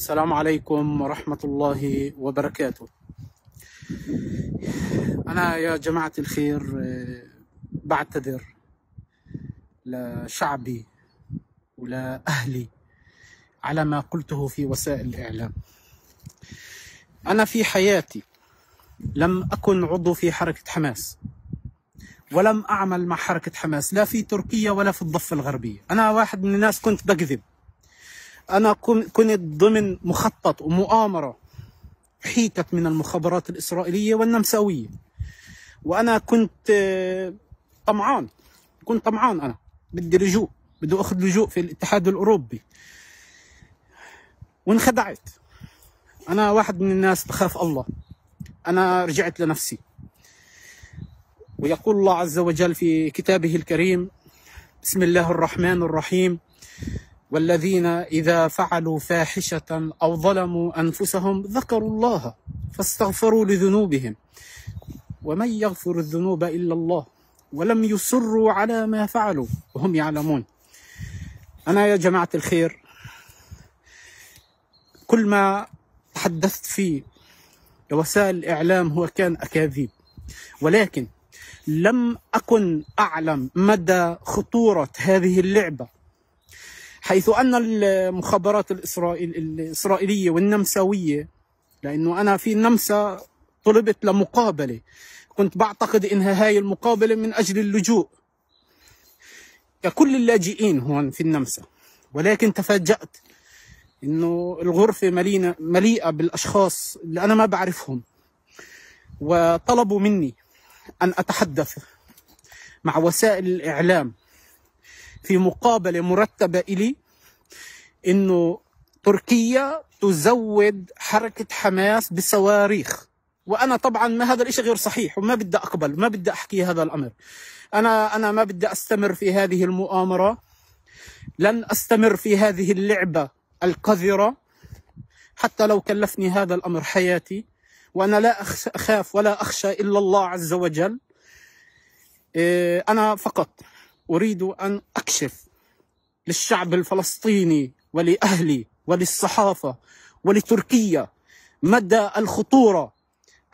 السلام عليكم ورحمة الله وبركاته أنا يا جماعة الخير آه، بعتذر لشعبي ولأهلي على ما قلته في وسائل الإعلام أنا في حياتي لم أكن عضو في حركة حماس ولم أعمل مع حركة حماس لا في تركيا ولا في الضفة الغربية أنا واحد من الناس كنت بكذب أنا كنت ضمن مخطط ومؤامرة حيتت من المخابرات الإسرائيلية والنمساوية وأنا كنت آه، طمعان كنت طمعان أنا بدي لجوء بدي أخذ لجوء في الاتحاد الأوروبي وانخدعت أنا واحد من الناس بخاف الله أنا رجعت لنفسي ويقول الله عز وجل في كتابه الكريم بسم الله الرحمن الرحيم والذين إذا فعلوا فاحشة أو ظلموا أنفسهم ذكروا الله فاستغفروا لذنوبهم ومن يغفر الذنوب إلا الله ولم يصروا على ما فعلوا وهم يعلمون أنا يا جماعة الخير كل ما تحدثت فيه وسائل الإعلام هو كان أكاذيب ولكن لم أكن أعلم مدى خطورة هذه اللعبة حيث أن المخابرات الإسرائيل الإسرائيلية والنمساوية لأنه أنا في النمسا طلبت لمقابلة كنت بعتقد إنها هاي المقابلة من أجل اللجوء ككل اللاجئين هون في النمسا ولكن تفاجأت إنه الغرفة مليئة, مليئة بالأشخاص اللي أنا ما بعرفهم وطلبوا مني أن أتحدث مع وسائل الإعلام في مقابله مرتبه الي انه تركيا تزود حركه حماس بصواريخ وانا طبعا ما هذا الشيء غير صحيح وما بدي اقبل ما بدي احكي هذا الامر انا انا ما بدي استمر في هذه المؤامره لن استمر في هذه اللعبه القذره حتى لو كلفني هذا الامر حياتي وانا لا اخاف ولا اخشى الا الله عز وجل إيه، انا فقط أريد أن أكشف للشعب الفلسطيني ولأهلي وللصحافة ولتركيا مدى الخطورة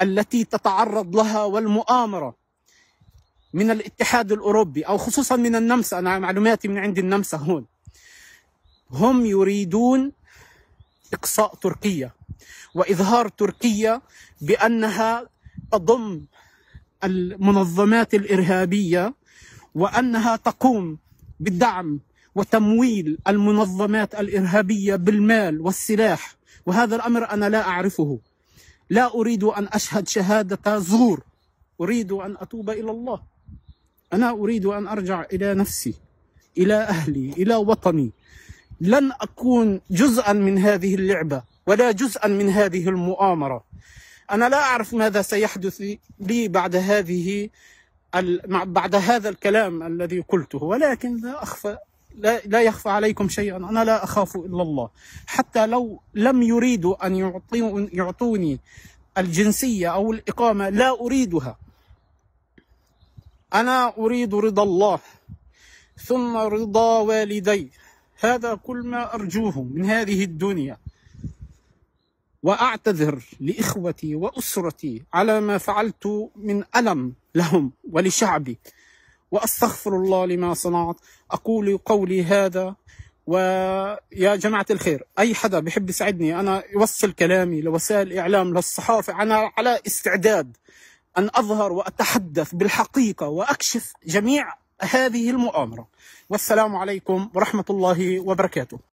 التي تتعرض لها والمؤامرة من الاتحاد الأوروبي أو خصوصا من النمسا أنا معلوماتي من عند النمسا هون هم يريدون إقصاء تركيا وإظهار تركيا بأنها تضم المنظمات الإرهابية وأنها تقوم بالدعم وتمويل المنظمات الإرهابية بالمال والسلاح وهذا الأمر أنا لا أعرفه لا أريد أن أشهد شهادة زور أريد أن أتوب إلى الله أنا أريد أن أرجع إلى نفسي إلى أهلي إلى وطني لن أكون جزءا من هذه اللعبة ولا جزءا من هذه المؤامرة أنا لا أعرف ماذا سيحدث لي بعد هذه بعد هذا الكلام الذي قلته ولكن لا أخفى لا, لا يخفى عليكم شيئا أنا لا أخاف إلا الله حتى لو لم يريدوا أن يعطوني الجنسية أو الإقامة لا أريدها أنا أريد رضا الله ثم رضا والدي هذا كل ما أرجوه من هذه الدنيا واعتذر لاخوتي واسرتي على ما فعلت من الم لهم ولشعبي واستغفر الله لما صنعت اقول قولي هذا ويا جماعة الخير أي حدا بحب يساعدني أنا يوصل كلامي لوسائل الإعلام للصحافة أنا على استعداد أن أظهر وأتحدث بالحقيقة وأكشف جميع هذه المؤامرة والسلام عليكم ورحمة الله وبركاته